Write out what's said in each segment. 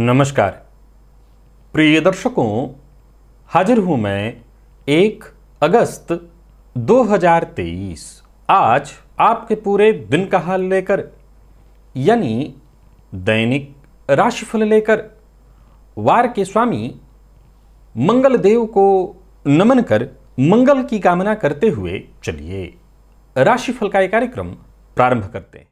नमस्कार प्रिय दर्शकों हाजिर हूं मैं एक अगस्त 2023 आज आपके पूरे दिन का हाल लेकर यानी दैनिक राशिफल लेकर वार के स्वामी मंगल देव को नमन कर मंगल की कामना करते हुए चलिए राशिफल का यह कार्यक्रम प्रारंभ करते हैं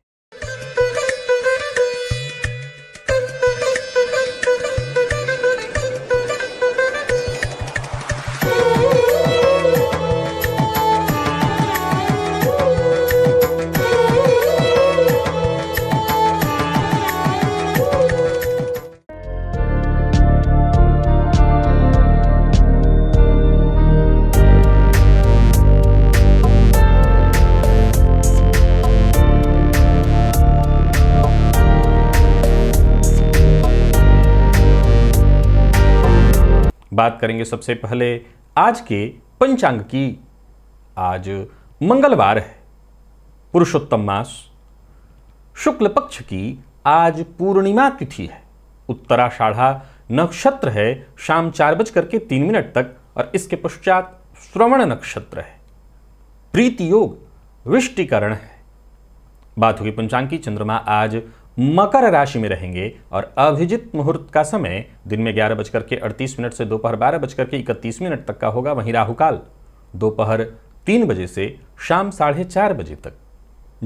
बात करेंगे सबसे पहले आज के पंचांग की आज मंगलवार है पुरुषोत्तम मास शुक्ल पक्ष की आज पूर्णिमा तिथि है उत्तराषाढ़ा नक्षत्र है शाम चार बज करके तीन मिनट तक और इसके पश्चात श्रवण नक्षत्र है प्रीति योग विष्टिकरण है बात हुई पंचांग की चंद्रमा आज मकर राशि में रहेंगे और अभिजित मुहूर्त का समय दिन में ग्यारह बजकर के अड़तीस मिनट से दोपहर बारह बजकर के इकतीस मिनट तक का होगा वहीं राहुकाल दोपहर तीन बजे से शाम साढ़े चार बजे तक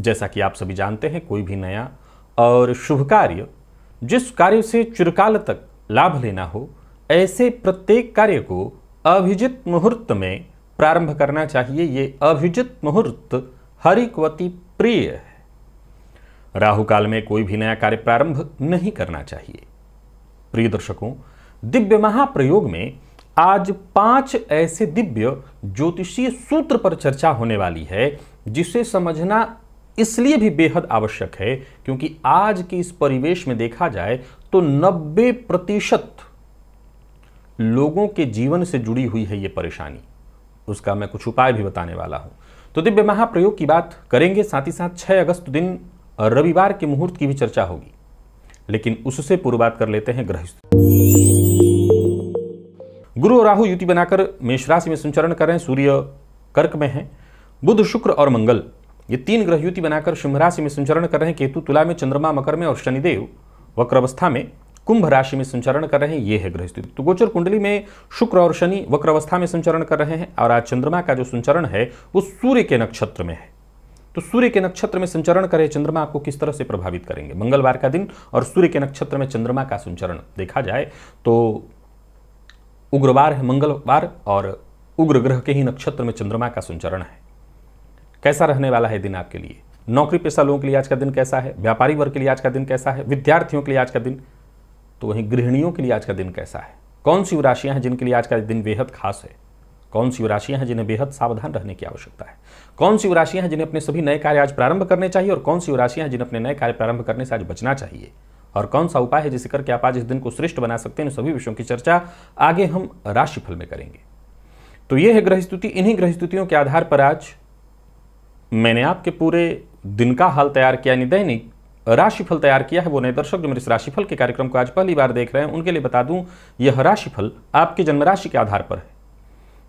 जैसा कि आप सभी जानते हैं कोई भी नया और शुभ कार्य जिस कार्य से चिरकाल तक लाभ लेना हो ऐसे प्रत्येक कार्य को अभिजित मुहूर्त में प्रारंभ करना चाहिए ये अभिजित मुहूर्त हरिकवती प्रिय है राहु काल में कोई भी नया कार्य प्रारंभ नहीं करना चाहिए प्रिय दर्शकों दिव्य महाप्रयोग में आज पांच ऐसे दिव्य ज्योतिषीय सूत्र पर चर्चा होने वाली है जिसे समझना इसलिए भी बेहद आवश्यक है क्योंकि आज के इस परिवेश में देखा जाए तो 90 प्रतिशत लोगों के जीवन से जुड़ी हुई है यह परेशानी उसका मैं कुछ उपाय भी बताने वाला हूं तो दिव्य महाप्रयोग की बात करेंगे साथ ही साथ 6 अगस्त दिन रविवार के मुहूर्त की भी चर्चा होगी लेकिन उससे पूर्व बात कर लेते हैं ग्रह गुरु और राहु युति बनाकर मेष राशि में संचरण कर रहे हैं सूर्य कर्क में है बुध शुक्र और मंगल ये तीन ग्रह युति बनाकर सिंह राशि में संचरण कर रहे हैं केतु तुला में चंद्रमा मकर में और शनिदेव वक्रवस्था में कुंभ राशि में संचरण कर रहे हैं ये है ग्रह स्थिति तो गोचर कुंडली में शुक्र और शनि वक्र अवस्था में संचरण कर रहे हैं और आज चंद्रमा का जो संचरण है वो सूर्य के नक्षत्र में है तो सूर्य के नक्षत्र में संचरण करे चंद्रमा आपको किस तरह से प्रभावित करेंगे मंगलवार का दिन और सूर्य के नक्षत्र में चंद्रमा का संचरण देखा जाए तो उग्रवार है मंगलवार और उग्र ग्रह के ही नक्षत्र में चंद्रमा का संचरण है कैसा रहने वाला है दिन आपके लिए नौकरी पेशा लोगों के लिए आज का दिन कैसा है व्यापारी वर्ग के लिए आज का दिन कैसा है विद्यार्थियों के लिए आज का दिन तो वहीं गृहिणियों के लिए आज का दिन कैसा है कौन सी राशियां हैं जिनके लिए आज का दिन बेहद खास है कौन सी राशियां हैं जिन्हें बेहद सावधान रहने की आवश्यकता है कौन सी राशियां हैं जिन्हें अपने सभी नए कार्य आज प्रारंभ करने चाहिए और कौन सी राशियां हैं जिन्हें अपने नए कार्य प्रारंभ करने से आज बचना चाहिए और कौन सा उपाय है जिसे करके आप आज इस दिन को श्रेष्ठ बना सकते हैं सभी विषयों की चर्चा आगे हम राशिफल में करेंगे तो यह है ग्रह स्तुति इन्हीं ग्रह स्तुतियों के आधार पर आज मैंने आपके पूरे दिन का हाल तैयार किया यानी दैनिक राशिफल तैयार किया है वो नए दर्शक जो मेरे इस राशिफल के कार्यक्रम को आज पहली बार देख रहे हैं उनके लिए बता दूं यह राशिफल आपके जन्म राशि के आधार पर है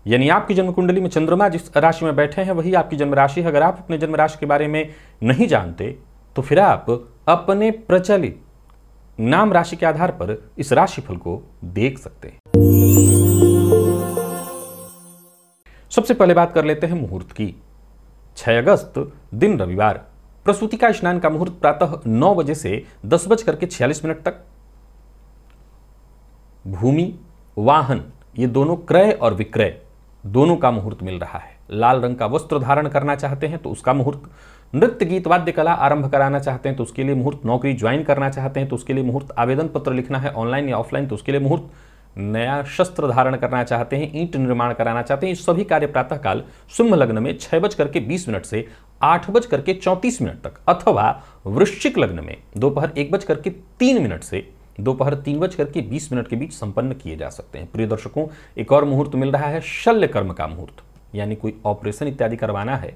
यानी आपकी जन्म कुंडली में चंद्रमा जिस राशि में बैठे हैं वही आपकी जन्म राशि है अगर आप अपने जन्म राशि के बारे में नहीं जानते तो फिर आप अपने प्रचलित नाम राशि के आधार पर इस राशिफल को देख सकते हैं सबसे पहले बात कर लेते हैं मुहूर्त की 6 अगस्त दिन रविवार प्रसूति का स्नान का मुहूर्त प्रातः 9 बजे से दस बज करके छियालीस मिनट तक भूमि वाहन ये दोनों क्रय और विक्रय दोनों का मुहूर्त मिल रहा है लाल रंग का वस्त्र धारण करना चाहते हैं तो उसका मुहूर्त नृत्य गीत वाद्य कला आरंभ कराना चाहते हैं तो उसके लिए मुहूर्त नौकरी ज्वाइन करना चाहते हैं तो उसके लिए मुहूर्त आवेदन पत्र लिखना है ऑनलाइन या ऑफलाइन तो उसके लिए मुहूर्त नया शस्त्र धारण करना चाहते हैं ईंट निर्माण कराना चाहते हैं सभी कार्य प्रातःकाल सिंह लग्न में छह बज करके बीस मिनट से आठ बज करके चौंतीस मिनट तक अथवा वृश्चिक लग्न में दोपहर एक बज करके तीन मिनट से दोपहर तीन बजकर के बीस मिनट के बीच संपन्न किए जा सकते हैं प्रिय दर्शकों एक और मुहूर्त मिल रहा है शल्य कर्म का मुहूर्त यानी कोई ऑपरेशन इत्यादि करवाना है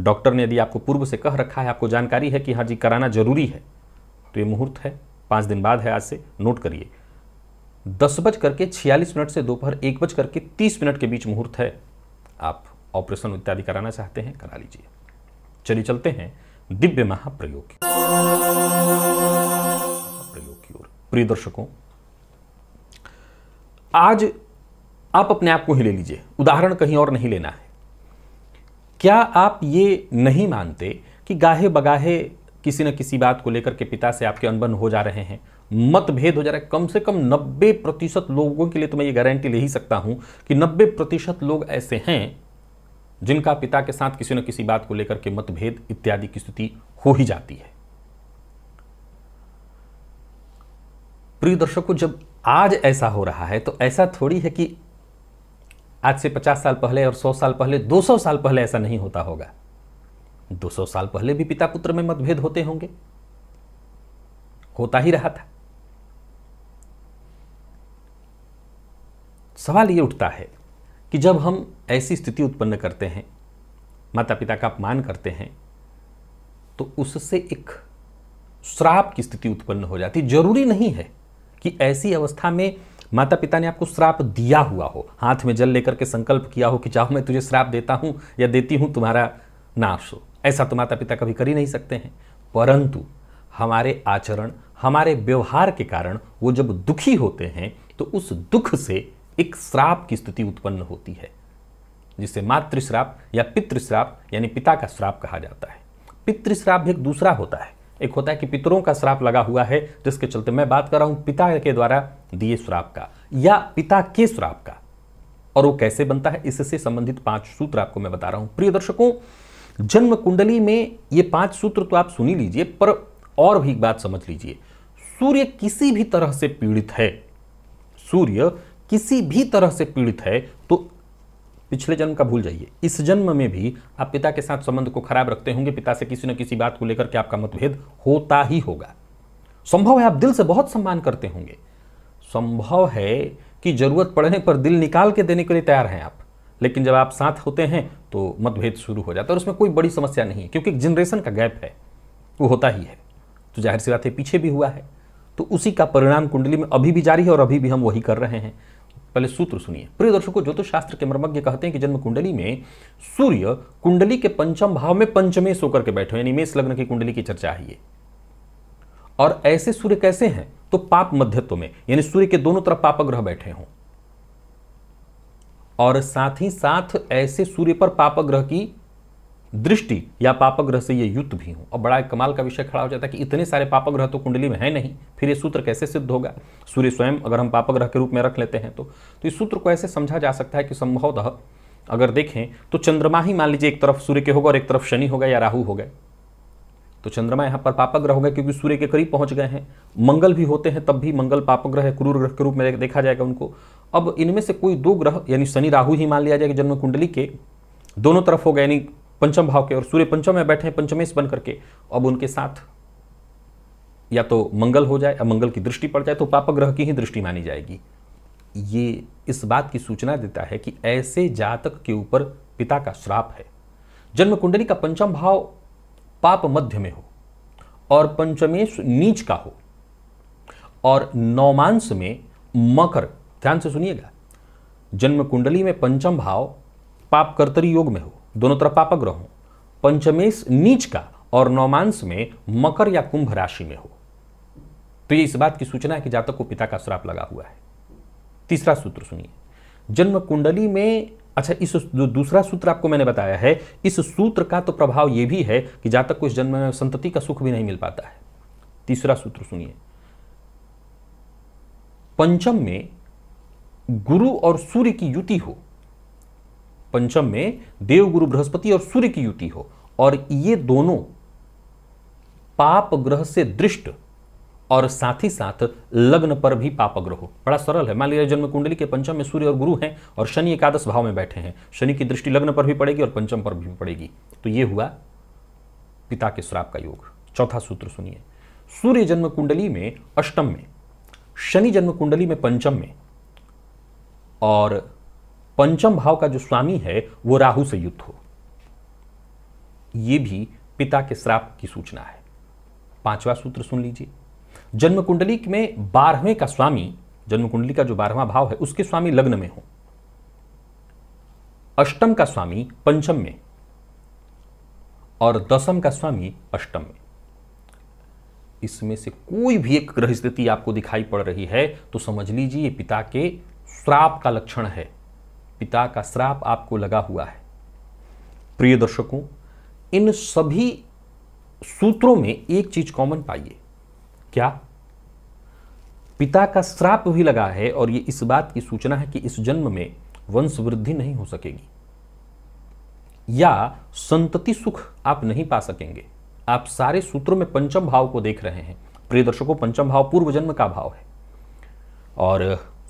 डॉक्टर ने यदि आपको पूर्व से कह रखा है आपको जानकारी है कि हाँ जी कराना जरूरी है तो ये मुहूर्त है पाँच दिन बाद है आज से नोट करिए दस बज करके छियालीस मिनट से दोपहर एक बज करके तीस मिनट के बीच मुहूर्त है आप ऑपरेशन इत्यादि कराना चाहते हैं करा लीजिए चलिए चलते हैं दिव्य महाप्रयोग प्रिय दर्शकों आज आप अपने आप को ही ले लीजिए उदाहरण कहीं और नहीं लेना है क्या आप ये नहीं मानते कि गाहे बगाहे किसी न किसी बात को लेकर के पिता से आपके अनबन हो जा रहे हैं मतभेद हो जा रहा है कम से कम 90 प्रतिशत लोगों के लिए तो मैं ये गारंटी ले ही सकता हूं कि 90 प्रतिशत लोग ऐसे हैं जिनका पिता के साथ किसी न किसी बात को लेकर के मतभेद इत्यादि की स्थिति हो ही जाती है प्रिय दर्शकों जब आज ऐसा हो रहा है तो ऐसा थोड़ी है कि आज से 50 साल पहले और 100 साल पहले 200 साल पहले ऐसा नहीं होता होगा 200 साल पहले भी पिता पुत्र में मतभेद होते होंगे होता ही रहा था सवाल ये उठता है कि जब हम ऐसी स्थिति उत्पन्न करते हैं माता पिता का अपमान करते हैं तो उससे एक श्राप की स्थिति उत्पन्न हो जाती जरूरी नहीं है कि ऐसी अवस्था में माता पिता ने आपको श्राप दिया हुआ हो हाथ में जल लेकर के संकल्प किया हो कि चाहो मैं तुझे श्राप देता हूँ या देती हूँ तुम्हारा नाश हो ऐसा तो माता पिता कभी कर ही नहीं सकते हैं परंतु हमारे आचरण हमारे व्यवहार के कारण वो जब दुखी होते हैं तो उस दुख से एक श्राप की स्थिति उत्पन्न होती है जिसे मातृश्राप या पितृश्राप यानी पिता का श्राप कहा जाता है पितृश्राप भी एक दूसरा होता है एक होता है कि पितरों का श्राप लगा हुआ है जिसके चलते मैं बात कर रहा हूं पिता के द्वारा दिए श्राप का या पिता के श्राप का और वो कैसे बनता है इससे संबंधित पांच सूत्र आपको मैं बता रहा हूं प्रिय दर्शकों जन्म कुंडली में ये पांच सूत्र तो आप सुनी लीजिए पर और भी बात समझ लीजिए सूर्य किसी भी तरह से पीड़ित है सूर्य किसी भी तरह से पीड़ित है तो पिछले जन्म का भूल जाइए इस जन्म में भी आप पिता के साथ संबंध को खराब रखते होंगे पिता से किसी न किसी बात को लेकर के आपका मतभेद होता ही होगा संभव है आप दिल से बहुत सम्मान करते होंगे संभव है कि जरूरत पड़ने पर दिल निकाल के देने के लिए तैयार हैं आप लेकिन जब आप साथ होते हैं तो मतभेद शुरू हो जाता है और उसमें कोई बड़ी समस्या नहीं है क्योंकि जनरेशन का गैप है वो होता ही है तो जाहिर सी बात है पीछे भी हुआ है तो उसी का परिणाम कुंडली में अभी भी जारी है और अभी भी हम वही कर रहे हैं पहले सूत्र सुनिए प्रिय दर्शकों ज्योतिष शास्त्र के मर्मज्ञ कहते हैं कि जन्म कुंडली में सूर्य कुंडली के पंचम भाव में पंचमेश होकर के बैठे यानी मेष लग्न की कुंडली की चर्चा है ये और ऐसे सूर्य कैसे हैं तो पाप मध्यत्व में यानी सूर्य के दोनों तरफ पाप ग्रह बैठे हों और साथ ही साथ ऐसे सूर्य पर पाप ग्रह की दृष्टि या पापग्रह से ये युक्त भी हूँ और बड़ा एक कमाल का विषय खड़ा हो जाता है कि इतने सारे पापग्रह तो कुंडली में है नहीं फिर ये सूत्र कैसे सिद्ध होगा सूर्य स्वयं अगर हम पापग्रह के रूप में रख लेते हैं तो, तो इस सूत्र को ऐसे समझा जा सकता है कि संभवतः अगर देखें तो चंद्रमा ही मान लीजिए एक तरफ सूर्य के होगा और एक तरफ शनि होगा या राहु गए तो चंद्रमा यहाँ पर पापग्रह होगा क्योंकि सूर्य के करीब पहुंच गए हैं मंगल भी होते हैं तब भी मंगल पापग्रह क्रूर ग्रह के रूप में देखा जाएगा उनको अब इनमें से कोई दो ग्रह यानी शनि राहु ही मान लिया जाएगा जन्म कुंडली के दोनों तरफ होगा यानी पंचम भाव के और सूर्य पंचम में बैठे हैं पंचमेश बन करके अब उनके साथ या तो मंगल हो जाए या मंगल की दृष्टि पड़ जाए तो पाप ग्रह की ही दृष्टि मानी जाएगी ये इस बात की सूचना देता है कि ऐसे जातक के ऊपर पिता का श्राप है जन्म कुंडली का पंचम भाव पाप मध्य में हो और पंचमेश नीच का हो और नौमांस में मकर ध्यान से सुनिएगा जन्म कुंडली में पंचम भाव पाप कर्तरी योग में हो दोनों तरफ पापक हो पंचमेश नीच का और नौमांस में मकर या कुंभ राशि में हो तो ये इस बात की सूचना है कि जातक को पिता का श्राप लगा हुआ है तीसरा सूत्र सुनिए जन्म कुंडली में अच्छा इस जो दूसरा सूत्र आपको मैंने बताया है इस सूत्र का तो प्रभाव यह भी है कि जातक को इस जन्म में संतति का सुख भी नहीं मिल पाता है तीसरा सूत्र सुनिए पंचम में गुरु और सूर्य की युति हो पंचम में देव गुरु बृहस्पति और सूर्य की युति हो और ये दोनों पाप ग्रह से दृष्ट और साथ ही साथ लग्न पर भी पाप ग्रह हो बड़ा सरल है मान लिया जन्म कुंडली के पंचम में सूर्य और गुरु हैं और शनि एकादश भाव में बैठे हैं शनि की दृष्टि लग्न पर भी पड़ेगी और पंचम पर भी पड़ेगी तो ये हुआ पिता के श्राप का योग चौथा सूत्र सुनिए सूर्य जन्म कुंडली में अष्टम में शनि जन्म कुंडली में पंचम में और पंचम भाव का जो स्वामी है वो राहु से युक्त हो ये भी पिता के श्राप की सूचना है पांचवा सूत्र सुन लीजिए जन्म कुंडली में बारहवें का स्वामी जन्म कुंडली का जो बारहवा भाव है उसके स्वामी लग्न में हो अष्टम का स्वामी पंचम में और दसम का स्वामी अष्टम में इसमें से कोई भी एक ग्रह स्थिति आपको दिखाई पड़ रही है तो समझ लीजिए पिता के श्राप का लक्षण है पिता का श्राप आपको लगा हुआ है प्रिय दर्शकों इन सभी सूत्रों में एक चीज कॉमन पाइए क्या पिता का श्राप भी लगा है और यह इस बात की सूचना है कि इस जन्म में वंश वृद्धि नहीं हो सकेगी या संतति सुख आप नहीं पा सकेंगे आप सारे सूत्रों में पंचम भाव को देख रहे हैं प्रिय दर्शकों पंचम भाव पूर्व जन्म का भाव है और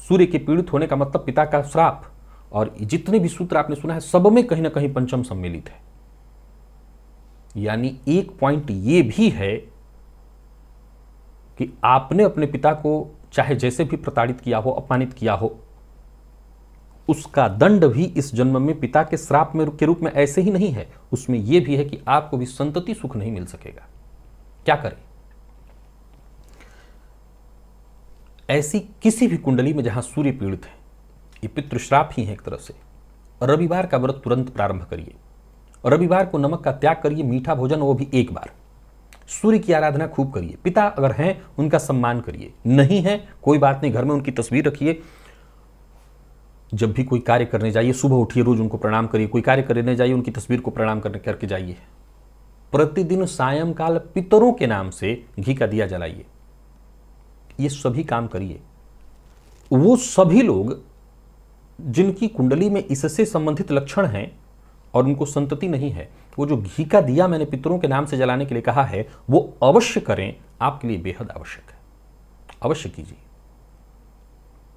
सूर्य के पीड़ित होने का मतलब पिता का श्राप और जितने भी सूत्र आपने सुना है सब में कहीं ना कहीं पंचम सम्मिलित है यानी एक पॉइंट ये भी है कि आपने अपने पिता को चाहे जैसे भी प्रताड़ित किया हो अपमानित किया हो उसका दंड भी इस जन्म में पिता के श्राप में के रूप में ऐसे ही नहीं है उसमें यह भी है कि आपको भी संतति सुख नहीं मिल सकेगा क्या करें ऐसी किसी भी कुंडली में जहां सूर्य पीड़ित है ये पितृश्राप ही है एक तरह से रविवार का व्रत तुरंत प्रारंभ करिए रविवार को नमक का त्याग करिए मीठा भोजन वो भी एक बार सूर्य की आराधना खूब करिए पिता अगर हैं उनका सम्मान करिए नहीं है कोई बात नहीं घर में उनकी तस्वीर रखिए जब भी कोई कार्य करने जाइए सुबह उठिए रोज उनको प्रणाम करिए कोई कार्य करने जाइए उनकी तस्वीर को प्रणाम करने करके जाइए प्रतिदिन सायंकाल पितरों के नाम से घी का दिया जलाइए ये सभी काम करिए वो सभी लोग जिनकी कुंडली में इससे संबंधित लक्षण हैं और उनको संतति नहीं है वो जो घी का दिया मैंने पितरों के नाम से जलाने के लिए कहा है वो अवश्य करें आपके लिए बेहद आवश्यक है अवश्य कीजिए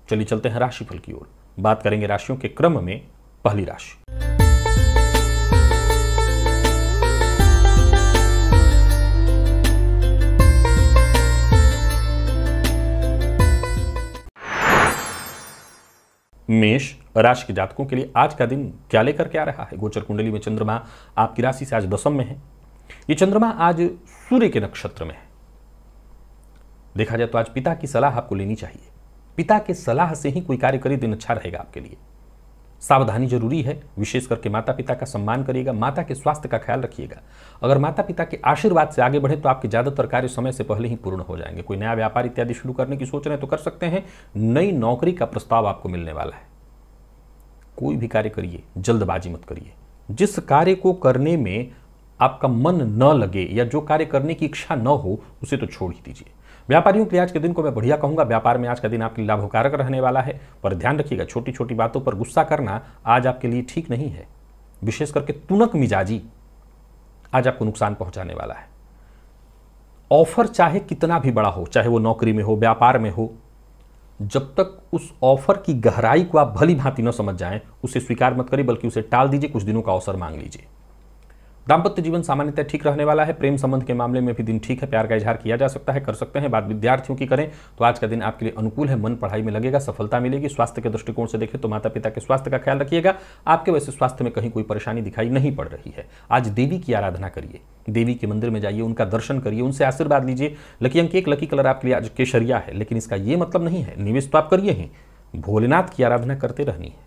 चलिए चलते हैं राशिफल की ओर बात करेंगे राशियों के क्रम में पहली राशि मेष राशि के जातकों के लिए आज का दिन क्या लेकर के आ रहा है गोचर कुंडली में चंद्रमा आपकी राशि से आज दसम में है ये चंद्रमा आज सूर्य के नक्षत्र में है देखा जाए तो आज पिता की सलाह आपको लेनी चाहिए पिता के सलाह से ही कोई कार्य करे दिन अच्छा रहेगा आपके लिए सावधानी जरूरी है विशेष करके माता पिता का सम्मान करिएगा माता के स्वास्थ्य का ख्याल रखिएगा अगर माता पिता के आशीर्वाद से आगे बढ़े तो आपके ज़्यादातर कार्य समय से पहले ही पूर्ण हो जाएंगे कोई नया व्यापार इत्यादि शुरू करने की सोच रहे हैं तो कर सकते हैं नई नौकरी का प्रस्ताव आपको मिलने वाला है कोई भी कार्य करिए जल्दबाजी मत करिए जिस कार्य को करने में आपका मन न लगे या जो कार्य करने की इच्छा न हो उसे तो छोड़ ही दीजिए व्यापारियों के लिए आज के दिन को मैं बढ़िया कहूंगा व्यापार में आज का दिन आपके लिए लाभकारक रहने वाला है पर ध्यान रखिएगा छोटी छोटी बातों पर गुस्सा करना आज आपके लिए ठीक नहीं है विशेष करके तुनक मिजाजी आज आपको नुकसान पहुंचाने वाला है ऑफर चाहे कितना भी बड़ा हो चाहे वो नौकरी में हो व्यापार में हो जब तक उस ऑफर की गहराई को आप भली भांति न समझ जाएं उसे स्वीकार मत करिए बल्कि उसे टाल दीजिए कुछ दिनों का अवसर मांग लीजिए दाम्पत्य जीवन सामान्यतः ठीक रहने वाला है प्रेम संबंध के मामले में भी दिन ठीक है प्यार का इजहार किया जा सकता है कर सकते हैं बात विद्यार्थियों की करें तो आज का दिन आपके लिए अनुकूल है मन पढ़ाई में लगेगा सफलता मिलेगी स्वास्थ्य के दृष्टिकोण से देखें तो माता पिता के स्वास्थ्य का ख्याल रखिएगा आपके वैसे स्वास्थ्य में कहीं कोई परेशानी दिखाई नहीं पड़ रही है आज देवी की आराधना करिए देवी के मंदिर में जाइए उनका दर्शन करिए उनसे आशीर्वाद लीजिए लकी अंक एक लकी कलर आपके लिए आज केशरिया है लेकिन इसका ये मतलब नहीं है निवेश तो आप करिए ही भोलेनाथ की आराधना करते रहनी है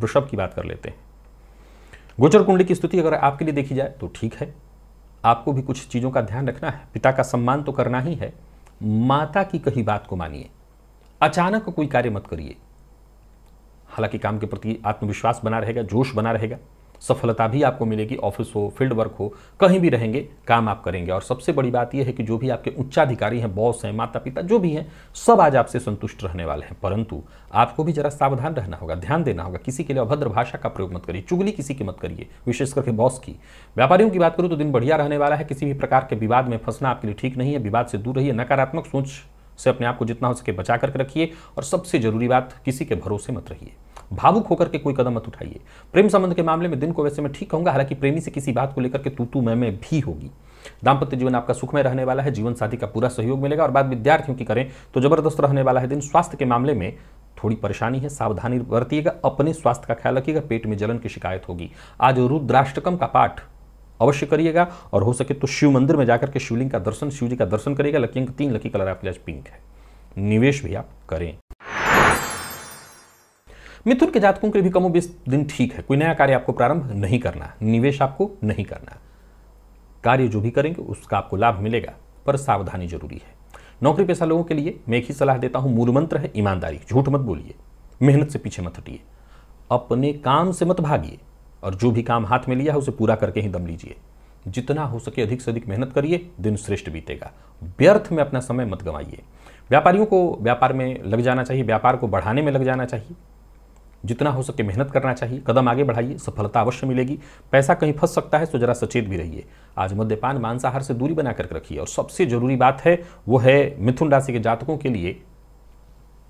वृषभ की बात कर लेते हैं गोचर कुंडली की स्थिति अगर आपके लिए देखी जाए तो ठीक है आपको भी कुछ चीज़ों का ध्यान रखना है पिता का सम्मान तो करना ही है माता की कही बात को मानिए अचानक कोई कार्य मत करिए हालांकि काम के प्रति आत्मविश्वास बना रहेगा जोश बना रहेगा सफलता भी आपको मिलेगी ऑफिस हो फील्ड वर्क हो कहीं भी रहेंगे काम आप करेंगे और सबसे बड़ी बात यह है कि जो भी आपके उच्चाधिकारी हैं बॉस हैं माता पिता जो भी हैं सब आज आपसे संतुष्ट रहने वाले हैं परंतु आपको भी जरा सावधान रहना होगा ध्यान देना होगा किसी के लिए अभद्र भाषा का प्रयोग मत करिए चुगली किसी की मत करिए विशेष करके बॉस की व्यापारियों की बात करूँ तो दिन बढ़िया रहने वाला है किसी भी प्रकार के विवाद में फंसना आपके लिए ठीक नहीं है विवाद से दूर रहिए नकारात्मक सोच से अपने आप को जितना हो सके बचा करके रखिए और सबसे जरूरी बात किसी के भरोसे मत रहिए भावुक होकर के कोई कदम मत उठाइए प्रेम संबंध के मामले में दिन को वैसे मैं ठीक कहूंगा हालांकि प्रेमी से किसी बात को लेकर के तू तू मैं मैं भी होगी दाम्पत्य जीवन आपका सुखमय रहने वाला है जीवन साथी का पूरा सहयोग मिलेगा और बात विद्यार्थियों की करें तो जबरदस्त रहने वाला है दिन स्वास्थ्य के मामले में थोड़ी परेशानी है सावधानी बरतिएगा अपने स्वास्थ्य का ख्याल रखिएगा पेट में जलन की शिकायत होगी आज रुद्राष्टकम का पाठ अवश्य करिएगा और हो सके तो शिव मंदिर में जाकर के शिवलिंग का दर्शन शिव जी का दर्शन करिएगा लकी अंक तीन लकी कलर आपके आज पिंक है निवेश भी आप करें मिथुन के जातकों के लिए भी कमो बीस दिन ठीक है कोई नया कार्य आपको प्रारंभ नहीं करना निवेश आपको नहीं करना कार्य जो भी करेंगे उसका आपको लाभ मिलेगा पर सावधानी जरूरी है नौकरी पेशा लोगों के लिए मैं एक ही सलाह देता हूं मूल मंत्र है ईमानदारी झूठ मत बोलिए मेहनत से पीछे मत हटिए अपने काम से मत भागिए और जो भी काम हाथ में लिया है उसे पूरा करके ही दम लीजिए जितना हो सके अधिक से अधिक मेहनत करिए दिन श्रेष्ठ बीतेगा व्यर्थ में अपना समय मत गंवाइए व्यापारियों को व्यापार में लग जाना चाहिए व्यापार को बढ़ाने में लग जाना चाहिए जितना हो सके मेहनत करना चाहिए कदम आगे बढ़ाइए सफलता अवश्य मिलेगी पैसा कहीं फंस सकता है तो जरा सचेत भी रहिए आज मद्यपान मांसाहार से दूरी बना करके रखिए और सबसे जरूरी बात है वो है मिथुन राशि के जातकों के लिए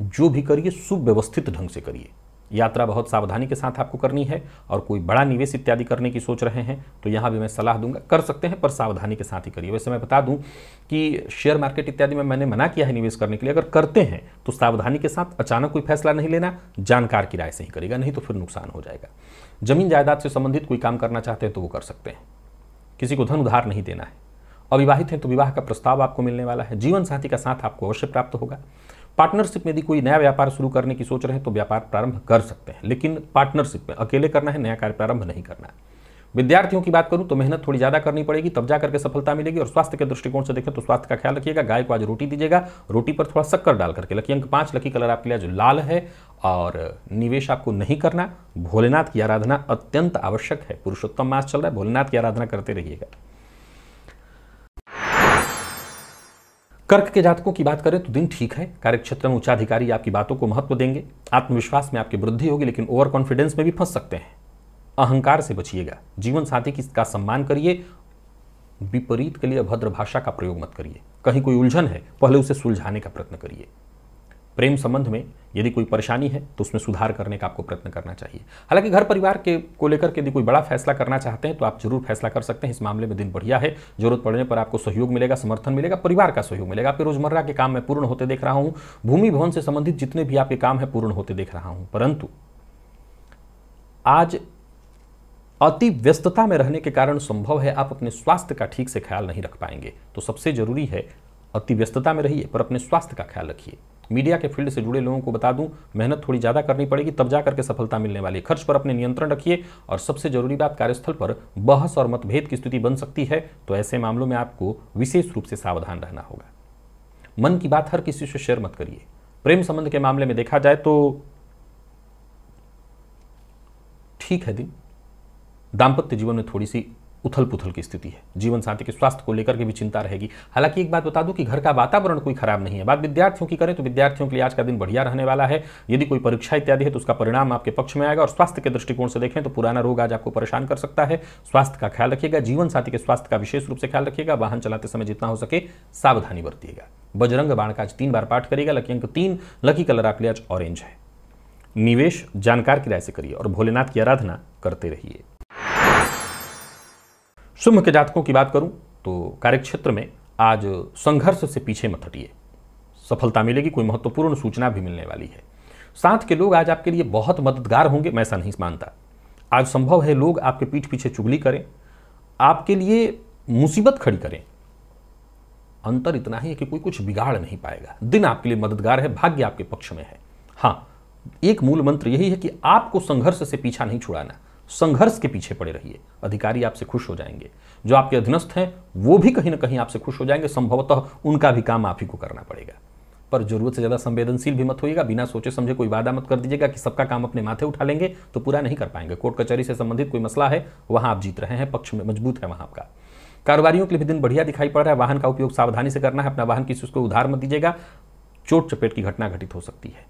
जो भी करिए सुव्यवस्थित ढंग से करिए यात्रा बहुत सावधानी के साथ आपको करनी है और कोई बड़ा निवेश इत्यादि करने की सोच रहे हैं तो यहाँ भी मैं सलाह दूंगा कर सकते हैं पर सावधानी के साथ ही करिए वैसे मैं बता दूं कि शेयर मार्केट इत्यादि में मैंने मना किया है निवेश करने के लिए अगर करते हैं तो सावधानी के साथ अचानक कोई फैसला नहीं लेना जानकार की राय से ही करेगा नहीं तो फिर नुकसान हो जाएगा जमीन जायदाद से संबंधित कोई काम करना चाहते हैं तो वो कर सकते हैं किसी को धन उधार नहीं देना है अविवाहित हैं तो विवाह का प्रस्ताव आपको मिलने वाला है जीवन साथी का साथ आपको अवश्य प्राप्त होगा पार्टनरशिप में यदि कोई नया व्यापार शुरू करने की सोच रहे हैं तो व्यापार प्रारंभ कर सकते हैं लेकिन पार्टनरशिप में अकेले करना है नया कार्य प्रारंभ नहीं करना है विद्यार्थियों की बात करूं तो मेहनत थोड़ी ज़्यादा करनी पड़ेगी तब जाकर के सफलता मिलेगी और स्वास्थ्य के दृष्टिकोण से देखें तो स्वास्थ्य का ख्याल रखिएगा गाय को आज रोटी दीजिएगा रोटी पर थोड़ा शक्कर डाल करके लकी अंक पांच लकी कलर आपके लिए जो लाल है और निवेश आपको नहीं करना भोलेनाथ की आराधना अत्यंत आवश्यक है पुरुषोत्तम मास चल रहा है भोलेनाथ की आराधना करते रहिएगा कर्क के जातकों की बात करें तो दिन ठीक है कार्यक्षेत्र में उच्चाधिकारी आपकी बातों को महत्व देंगे आत्मविश्वास में आपकी वृद्धि होगी लेकिन ओवर कॉन्फिडेंस में भी फंस सकते हैं अहंकार से बचिएगा जीवन साथी की का सम्मान करिए विपरीत के लिए अभद्र भाषा का प्रयोग मत करिए कहीं कोई उलझन है पहले उसे सुलझाने का प्रयत्न करिए प्रेम संबंध में यदि कोई परेशानी है तो उसमें सुधार करने का आपको प्रयत्न करना चाहिए हालांकि घर परिवार के को लेकर यदि कोई बड़ा फैसला करना चाहते हैं तो आप जरूर फैसला कर सकते हैं इस मामले में दिन बढ़िया है जरूरत पड़ने पर आपको सहयोग मिलेगा समर्थन मिलेगा परिवार का सहयोग मिलेगा आपके रोजमर्रा के काम में पूर्ण होते देख रहा हूं भूमि भवन से संबंधित जितने भी आपके काम है पूर्ण होते देख रहा हूं परंतु आज अति व्यस्तता में रहने के कारण संभव है आप अपने स्वास्थ्य का ठीक से ख्याल नहीं रख पाएंगे तो सबसे जरूरी है अति व्यस्तता में रहिए पर अपने स्वास्थ्य का ख्याल रखिए मीडिया के फील्ड से जुड़े लोगों को बता दूं मेहनत थोड़ी ज़्यादा करनी पड़ेगी तब जा करके सफलता मिलने वाली खर्च पर अपने नियंत्रण रखिए और सबसे जरूरी बात कार्यस्थल पर बहस और मतभेद की स्थिति बन सकती है तो ऐसे मामलों में आपको विशेष रूप से सावधान रहना होगा मन की बात हर किसी से शेयर मत करिए प्रेम संबंध के मामले में देखा जाए तो ठीक है दिन दाम्पत्य जीवन में थोड़ी सी उथल पुथल की स्थिति है जीवन साथी के स्वास्थ्य को लेकर के भी चिंता रहेगी हालांकि एक बात बता दूं कि घर का वातावरण कोई खराब नहीं है बात विद्यार्थियों की करें तो विद्यार्थियों के लिए आज का दिन बढ़िया रहने वाला है यदि कोई परीक्षा इत्यादि है तो उसका परिणाम आपके पक्ष में आएगा और स्वास्थ्य के दृष्टिकोण से देखें तो पुराना रोग आज आपको परेशान कर सकता है स्वास्थ्य का ख्याल रखिएगा जीवन साथी के स्वास्थ्य का विशेष रूप से ख्याल रखिएगा वाहन चलाते समय जितना हो सके सावधानी बरतिएगा बजरंग बाण का आज तीन बार पाठ करिएगा लकी अंक तीन लकी कलर आपके लिए आज ऑरेंज है निवेश जानकार की राय से करिए और भोलेनाथ की आराधना करते रहिए शुभ के जातकों की बात करूं तो कार्यक्षेत्र में आज संघर्ष से पीछे मत हटिए सफलता मिलेगी कोई महत्वपूर्ण सूचना भी मिलने वाली है साथ के लोग आज आपके लिए बहुत मददगार होंगे मैं ऐसा नहीं मानता आज संभव है लोग आपके पीठ पीछे चुगली करें आपके लिए मुसीबत खड़ी करें अंतर इतना ही है कि कोई कुछ बिगाड़ नहीं पाएगा दिन आपके लिए मददगार है भाग्य आपके पक्ष में है हाँ एक मूल मंत्र यही है कि आपको संघर्ष से पीछा नहीं छुड़ाना संघर्ष के पीछे पड़े रहिए अधिकारी आपसे खुश हो जाएंगे जो आपके अधीनस्थ हैं वो भी कहीं ना कहीं आपसे खुश हो जाएंगे संभवतः उनका भी काम आप ही को करना पड़ेगा पर जरूरत से ज़्यादा संवेदनशील भी मत होइएगा बिना सोचे समझे कोई वादा मत कर दीजिएगा कि सबका काम अपने माथे उठा लेंगे तो पूरा नहीं कर पाएंगे कोर्ट कचहरी से संबंधित कोई मसला है वहाँ आप जीत रहे हैं पक्ष में मजबूत है वहाँ आपका कारोबारियों के लिए भी दिन बढ़िया दिखाई पड़ रहा है वाहन का उपयोग सावधानी से करना है अपना वाहन किसी उसको उधार मत दीजिएगा चोट चपेट की घटना घटित हो सकती है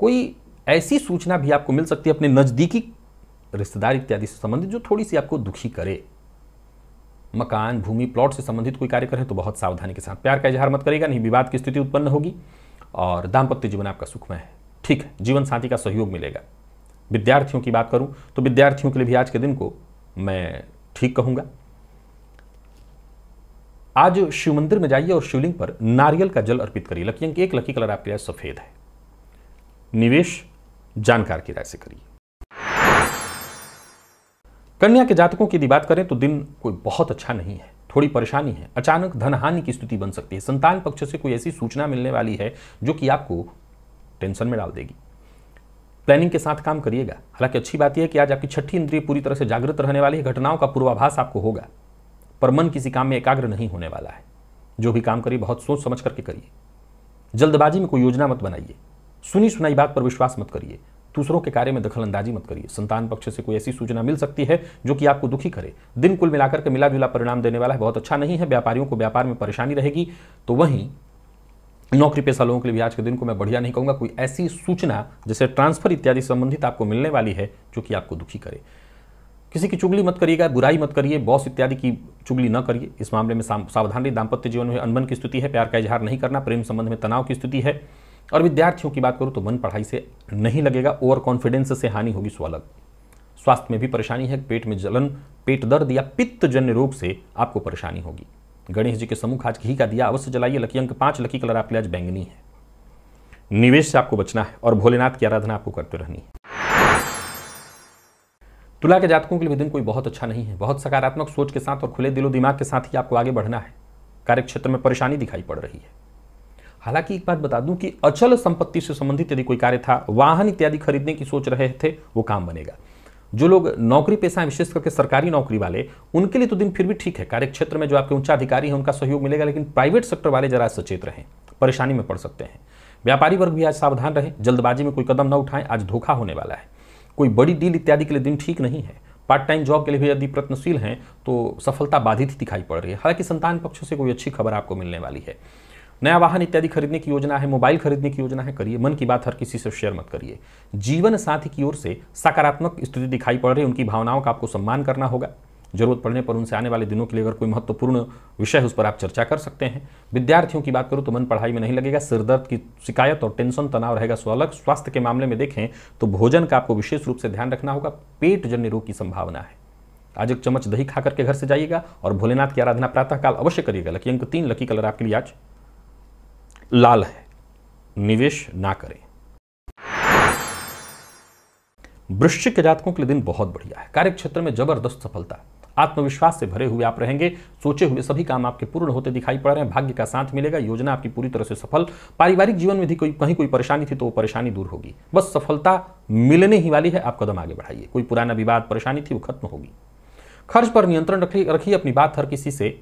कोई ऐसी सूचना भी आपको मिल सकती है अपने नज़दीकी रिश्तेदार इत्यादि से संबंधित जो थोड़ी सी आपको दुखी करे मकान भूमि प्लॉट से संबंधित कोई कार्य करें तो बहुत सावधानी के साथ प्यार का इजहार मत करेगा नहीं विवाद की स्थिति उत्पन्न होगी और दाम्पत्य जीवन आपका सुखमय है ठीक है जीवन साथी का सहयोग मिलेगा विद्यार्थियों की बात करूं तो विद्यार्थियों के लिए भी आज के दिन को मैं ठीक कहूंगा आज शिव मंदिर में जाइए और शिवलिंग पर नारियल का जल अर्पित करिए लकी अंक एक लकी कलर आपके लिए सफ़ेद है निवेश जानकार की राय से करिए कन्या के जातकों की यदि बात करें तो दिन कोई बहुत अच्छा नहीं है थोड़ी परेशानी है अचानक धनहानि की स्थिति बन सकती है संतान पक्ष से कोई ऐसी सूचना मिलने वाली है जो कि आपको टेंशन में डाल देगी प्लानिंग के साथ काम करिएगा हालांकि अच्छी बात यह कि आज आपकी छठी इंद्रिय पूरी तरह से जागृत रहने वाली है घटनाओं का पूर्वाभास आपको होगा पर मन किसी काम में एकाग्र नहीं होने वाला है जो भी काम करिए बहुत सोच समझ करके करिए जल्दबाजी में कोई योजना मत बनाइए सुनी सुनाई बात पर विश्वास मत करिए दूसरों के कार्य में दखलंदाजी मत करिए संतान पक्ष से कोई ऐसी सूचना मिल सकती है जो कि आपको दुखी करे दिन कुल मिलाकर के मिला जुला परिणाम देने वाला है बहुत अच्छा नहीं है व्यापारियों को व्यापार में परेशानी रहेगी तो वहीं नौकरी पेशा लोगों के लिए भी आज के दिन को मैं बढ़िया नहीं कहूंगा कोई ऐसी सूचना जैसे ट्रांसफर इत्यादि संबंधित आपको मिलने वाली है जो कि आपको दुखी करे किसी की चुगली मत करिएगा बुराई मत करिए बॉस इत्यादि की चुगली न करिए इस मामले में सावधानी दाम्पत्य जीवन में अनबन की स्थिति है प्यार का इजहार नहीं करना प्रेम संबंध में तनाव की स्थिति है और विद्यार्थियों की बात करूँ तो मन पढ़ाई से नहीं लगेगा ओवर कॉन्फिडेंस से हानि होगी सो अलग स्वास्थ्य में भी परेशानी है पेट में जलन पेट दर्द या पित्तजन्य रोग से आपको परेशानी होगी गणेश जी के समूह आज घी का दिया अवश्य जलाइए लकी अंक पांच लकी कलर आपके आज बैंगनी है निवेश से आपको बचना है और भोलेनाथ की आराधना आपको करते रहनी है तुला के जातकों के लिए दिन कोई बहुत अच्छा नहीं है बहुत सकारात्मक सोच के साथ और खुले दिलो दिमाग के साथ ही आपको आगे बढ़ना है कार्यक्षेत्र में परेशानी दिखाई पड़ रही है हालांकि एक बात बता दूं कि अचल संपत्ति से संबंधित यदि कोई कार्य था वाहन इत्यादि खरीदने की सोच रहे थे वो काम बनेगा जो लोग नौकरी पेशा विशेष करके सरकारी नौकरी वाले उनके लिए तो दिन फिर भी ठीक है कार्य क्षेत्र में जो आपके उच्च अधिकारी हैं उनका सहयोग मिलेगा लेकिन प्राइवेट सेक्टर वाले जरा सचेत रहें परेशानी में पड़ सकते हैं व्यापारी वर्ग भी आज सावधान रहें जल्दबाजी में कोई कदम न उठाएं आज धोखा होने वाला है कोई बड़ी डील इत्यादि के लिए दिन ठीक नहीं है पार्ट टाइम जॉब के लिए भी यदि प्रयत्नशील हैं तो सफलता बाधित ही दिखाई पड़ रही है हालांकि संतान पक्ष से कोई अच्छी खबर आपको मिलने वाली है नया वाहन इत्यादि खरीदने की योजना है मोबाइल खरीदने की योजना है करिए मन की बात हर किसी से शेयर मत करिए जीवन साथी की ओर से सकारात्मक स्थिति दिखाई पड़ रही है उनकी भावनाओं का आपको सम्मान करना होगा जरूरत पड़ने पर उनसे आने वाले दिनों के लिए अगर कोई महत्वपूर्ण विषय है उस पर आप चर्चा कर सकते हैं विद्यार्थियों की बात करूँ तो मन पढ़ाई में नहीं लगेगा सिरदर्द की शिकायत और टेंशन तनाव रहेगा अलग स्वास्थ्य के मामले में देखें तो भोजन का आपको विशेष रूप से ध्यान रखना होगा पेट जन्य रोग की संभावना है आज एक चम्मच दही खा करके घर से जाइएगा और भोलेनाथ की आराधना प्रातःकाल अवश्य करिएगा लकी अंक तीन लकी कलर आपके लिए आज लाल है निवेश ना करें वृश्चिक जातकों के लिए दिन बहुत बढ़िया है कार्य क्षेत्र में जबरदस्त सफलता आत्मविश्वास से भरे हुए आप रहेंगे सोचे हुए सभी काम आपके पूर्ण होते दिखाई पड़ रहे हैं भाग्य का साथ मिलेगा योजना आपकी पूरी तरह से सफल पारिवारिक जीवन में भी कोई कहीं कोई परेशानी थी तो वो परेशानी दूर होगी बस सफलता मिलने ही वाली है आप कदम आगे बढ़ाइए कोई पुराना विवाद परेशानी थी वो खत्म होगी खर्च पर नियंत्रण रखिए रखिए अपनी बात हर किसी से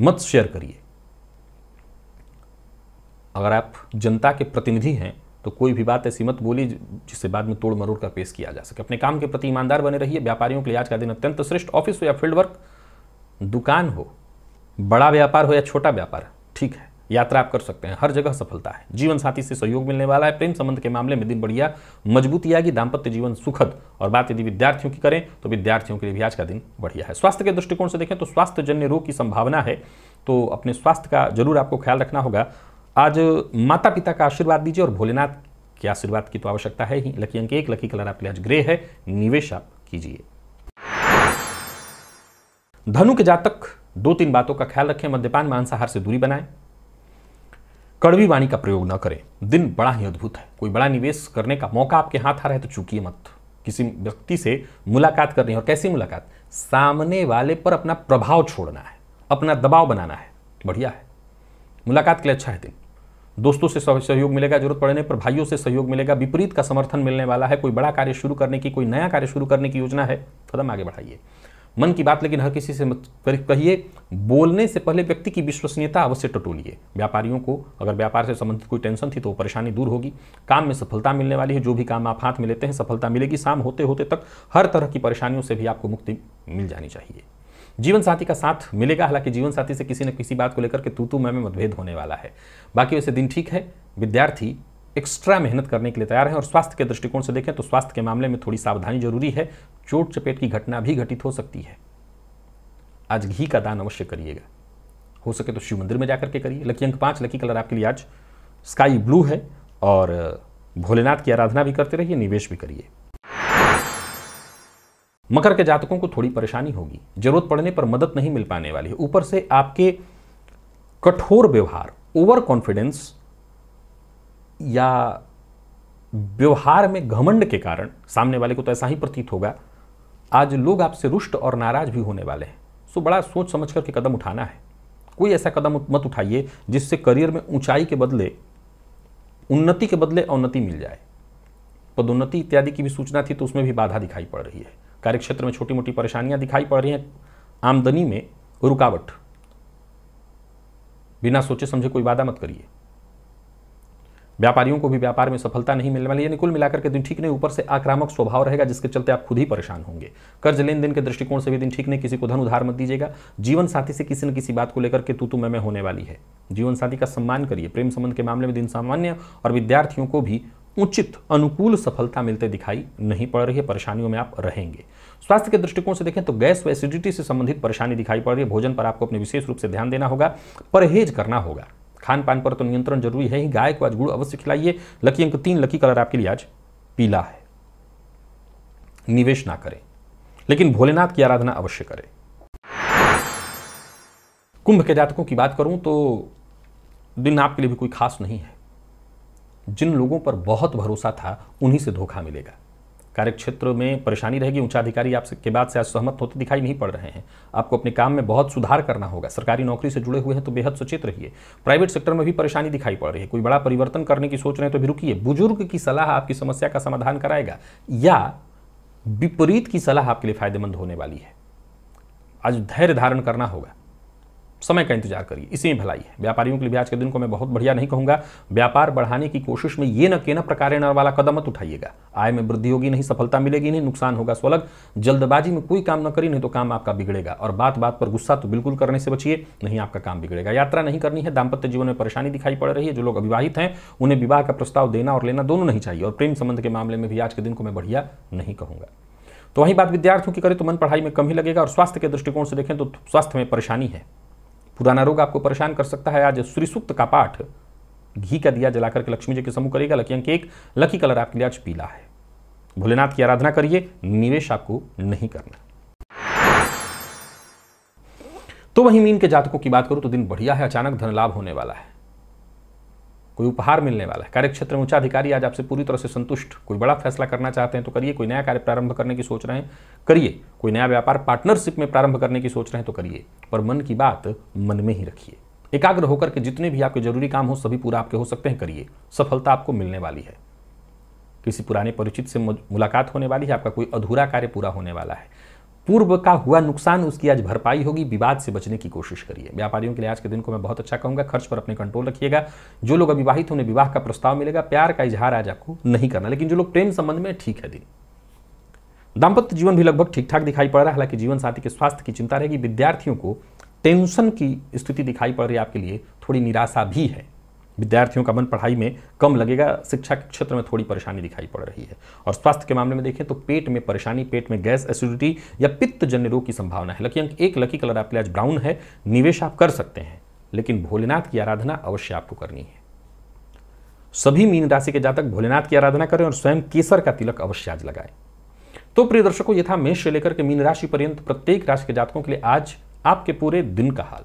मत शेयर करिए अगर आप जनता के प्रतिनिधि हैं तो कोई भी बात ऐसी मत बोली जिससे बाद में तोड़ मरोड़ का पेश किया जा सके अपने काम के प्रति ईमानदार बने रहिए व्यापारियों के लिए आज का दिन अत्यंत श्रेष्ठ ऑफिस हो या फील्ड वर्क दुकान हो बड़ा व्यापार हो या छोटा व्यापार ठीक है यात्रा आप कर सकते हैं हर जगह सफलता है जीवन साथी से सहयोग मिलने वाला है प्रेम संबंध के मामले में दिन बढ़िया मजबूती आएगी दाम्पत्य जीवन सुखद और बात यदि विद्यार्थियों की करें तो विद्यार्थियों के लिए भी आज का दिन बढ़िया है स्वास्थ्य के दृष्टिकोण से देखें तो स्वास्थ्य जन्य रोग की संभावना है तो अपने स्वास्थ्य का जरूर आपको ख्याल रखना होगा आज माता पिता का आशीर्वाद दीजिए और भोलेनाथ के आशीर्वाद की तो आवश्यकता है ही लकी अंक एक लकी कलर आपके लिए आज ग्रे है निवेश आप कीजिए धनु के जातक दो तीन बातों का ख्याल रखें मद्यपान मांसाहार से दूरी बनाएं कड़वी वाणी का प्रयोग न करें दिन बड़ा ही अद्भुत है कोई बड़ा निवेश करने का मौका आपके हाथ आ रहा है तो चूकिए मत किसी व्यक्ति से मुलाकात करनी है और कैसी मुलाकात सामने वाले पर अपना प्रभाव छोड़ना है अपना दबाव बनाना है बढ़िया है मुलाकात के लिए अच्छा है दिन दोस्तों से सहयोग मिलेगा जरूरत पड़ने पर भाइयों से सहयोग मिलेगा विपरीत का समर्थन मिलने वाला है कोई बड़ा कार्य शुरू करने की कोई नया कार्य शुरू करने की योजना है कदम तो आगे बढ़ाइए मन की बात लेकिन हर किसी से कहिए बोलने से पहले व्यक्ति की विश्वसनीयता अवश्य टटोलिए व्यापारियों को अगर व्यापार से संबंधित कोई टेंशन थी तो परेशानी दूर होगी काम में सफलता मिलने वाली है जो भी काम आप हाथ में लेते हैं सफलता मिलेगी शाम होते होते तक हर तरह की परेशानियों से भी आपको मुक्ति मिल जानी चाहिए जीवन साथी का साथ मिलेगा हालांकि जीवन साथी से किसी न किसी बात को लेकर के तू तू मैं में मतभेद होने वाला है बाकी वैसे दिन ठीक है विद्यार्थी एक्स्ट्रा मेहनत करने के लिए तैयार हैं और स्वास्थ्य के दृष्टिकोण से देखें तो स्वास्थ्य के मामले में थोड़ी सावधानी जरूरी है चोट चपेट की घटना भी घटित हो सकती है आज घी का दान अवश्य करिएगा हो सके तो शिव मंदिर में जाकर के करिए लकी अंक पाँच लकी कलर आपके लिए आज स्काई ब्लू है और भोलेनाथ की आराधना भी करते रहिए निवेश भी करिए मकर के जातकों को थोड़ी परेशानी होगी जरूरत पड़ने पर मदद नहीं मिल पाने वाली है ऊपर से आपके कठोर व्यवहार ओवर कॉन्फिडेंस या व्यवहार में घमंड के कारण सामने वाले को तो ऐसा ही प्रतीत होगा आज लोग आपसे रुष्ट और नाराज भी होने वाले हैं सो बड़ा सोच समझ करके कदम उठाना है कोई ऐसा कदम मत उठाइए जिससे करियर में ऊंचाई के बदले उन्नति के बदले अवनति मिल जाए पदोन्नति इत्यादि की भी सूचना थी तो उसमें भी बाधा दिखाई पड़ रही है कार्यक्षेत्र में छोटी मोटी परेशानियां दिखाई पड़ रही हैं आमदनी में रुकावट बिना सोचे समझे कोई वादा मत करिए व्यापारियों को भी व्यापार में सफलता नहीं मिलने वाली यानी कुल मिलाकर के दिन ठीक नहीं ऊपर से आक्रामक स्वभाव रहेगा जिसके चलते आप खुद ही परेशान होंगे कर्ज लेन देन के दृष्टिकोण से भी दिन ठीक नहीं किसी को धन उधार मत दीजिएगा जीवन साथी से किसी न किसी बात को लेकर के तू तू मैं मैं होने वाली है जीवन साथी का सम्मान करिए प्रेम संबंध के मामले में दिन सामान्य और विद्यार्थियों को भी उचित अनुकूल सफलता मिलते दिखाई नहीं पड़ रही है परेशानियों में आप रहेंगे स्वास्थ्य के दृष्टिकोण से देखें तो गैस व एसिडिटी से संबंधित परेशानी दिखाई पड़ रही है भोजन पर आपको अपने विशेष रूप से ध्यान देना होगा परहेज करना होगा खान पान पर तो नियंत्रण जरूरी है ही गाय को आज गुड़ अवश्य खिलाइए लकी अंक तीन लकी कलर आपके लिए आज पीला है निवेश ना करें लेकिन भोलेनाथ की आराधना अवश्य करें कुंभ के जातकों की बात करूं तो दिन आपके लिए भी कोई खास नहीं है जिन लोगों पर बहुत भरोसा था उन्हीं से धोखा मिलेगा कार्यक्षेत्र में परेशानी रहेगी उच्चाधिकारी आपसे के बाद से आज सहमत होते दिखाई नहीं पड़ रहे हैं आपको अपने काम में बहुत सुधार करना होगा सरकारी नौकरी से जुड़े हुए हैं तो बेहद सचेत रहिए प्राइवेट सेक्टर में भी परेशानी दिखाई पड़ रही है कोई बड़ा परिवर्तन करने की सोच रहे हैं तो भी रुकिए बुजुर्ग की सलाह आपकी समस्या का समाधान कराएगा या विपरीत की सलाह आपके लिए फायदेमंद होने वाली है आज धैर्य धारण करना होगा समय का इंतजार करिए इसी में भलाई है व्यापारियों के लिए भी आज के दिन को मैं बहुत बढ़िया नहीं कहूंगा व्यापार बढ़ाने की कोशिश में ये न के न प्रकार वाला कदम मत उठाइएगा आय में वृद्धि होगी नहीं सफलता मिलेगी नहीं नुकसान होगा सो अलग जल्दबाजी में कोई काम न करी नहीं तो काम आपका बिगड़ेगा और बात बात पर गुस्सा तो बिल्कुल करने से बचिए नहीं आपका काम बिगड़ेगा यात्रा नहीं करनी है दाम्पत्य जीवन में परेशानी दिखाई पड़ रही है जो लोग अविवाहित हैं उन्हें विवाह का प्रस्ताव देना और लेना दोनों नहीं चाहिए और प्रेम संबंध के मामले में भी आज के दिन को मैं बढ़िया नहीं कहूंगा तो वहीं बात विद्यार्थियों की करें तो मन पढ़ाई में कम ही लगेगा और स्वास्थ्य के दृष्टिकोण से देखें तो स्वास्थ्य में परेशानी है पुराना रोग आपको परेशान कर सकता है आज श्रीसुक्त का पाठ घी का दिया जलाकर के लक्ष्मी जी के समूह करेगा लकी अंक एक लकी कलर आपके लिए आज पीला है भोलेनाथ की आराधना करिए निवेश आपको नहीं करना तो वहीं मीन के जातकों की बात करूं तो दिन बढ़िया है अचानक धन लाभ होने वाला है कोई उपहार मिलने वाला है कार्यक्षेत्र में ऊंचा अधिकारी आज आपसे पूरी तरह से संतुष्ट कोई बड़ा फैसला करना चाहते हैं तो करिए कोई नया कार्य प्रारंभ करने की सोच रहे हैं करिए कोई नया व्यापार पार्टनरशिप में प्रारंभ करने की सोच रहे हैं तो करिए पर मन की बात मन में ही रखिए एकाग्र होकर के जितने भी आपके जरूरी काम हो सभी पूरा आपके हो सकते हैं करिए सफलता आपको मिलने वाली है किसी पुराने परिचित से मुलाकात होने वाली है आपका कोई अधूरा कार्य पूरा होने वाला है पूर्व का हुआ नुकसान उसकी आज भरपाई होगी विवाद से बचने की कोशिश करिए व्यापारियों के लिए आज के दिन को मैं बहुत अच्छा कहूंगा खर्च पर अपने कंट्रोल रखिएगा जो लोग अविवाहित उन्हें विवाह का प्रस्ताव मिलेगा प्यार का इजहार आज आपको नहीं करना लेकिन जो लोग प्रेम संबंध में ठीक है दिन दाम्पत्य जीवन भी लगभग ठीक ठाक दिखाई पड़ रहा है हालांकि जीवन साथी के स्वास्थ्य की चिंता रहेगी विद्यार्थियों को टेंशन की स्थिति दिखाई पड़ रही है आपके लिए थोड़ी निराशा भी है विद्यार्थियों का मन पढ़ाई में कम लगेगा शिक्षा के क्षेत्र में थोड़ी परेशानी दिखाई पड़ रही है और स्वास्थ्य के मामले में देखें तो पेट में परेशानी पेट में गैस एसिडिटी या पित्त जन्य रोग की संभावना है लकी अंक एक लकी कलर आपके आज ब्राउन है निवेश आप कर सकते हैं लेकिन भोलेनाथ की आराधना अवश्य आपको करनी है सभी मीन राशि के जातक भोलेनाथ की आराधना करें और स्वयं केसर का तिलक अवश्य आज लगाएं तो प्रिय दर्शकों ये था मेष से लेकर के मीन राशि पर्यंत प्रत्येक राशि के जातकों के लिए आज आपके पूरे दिन का हाल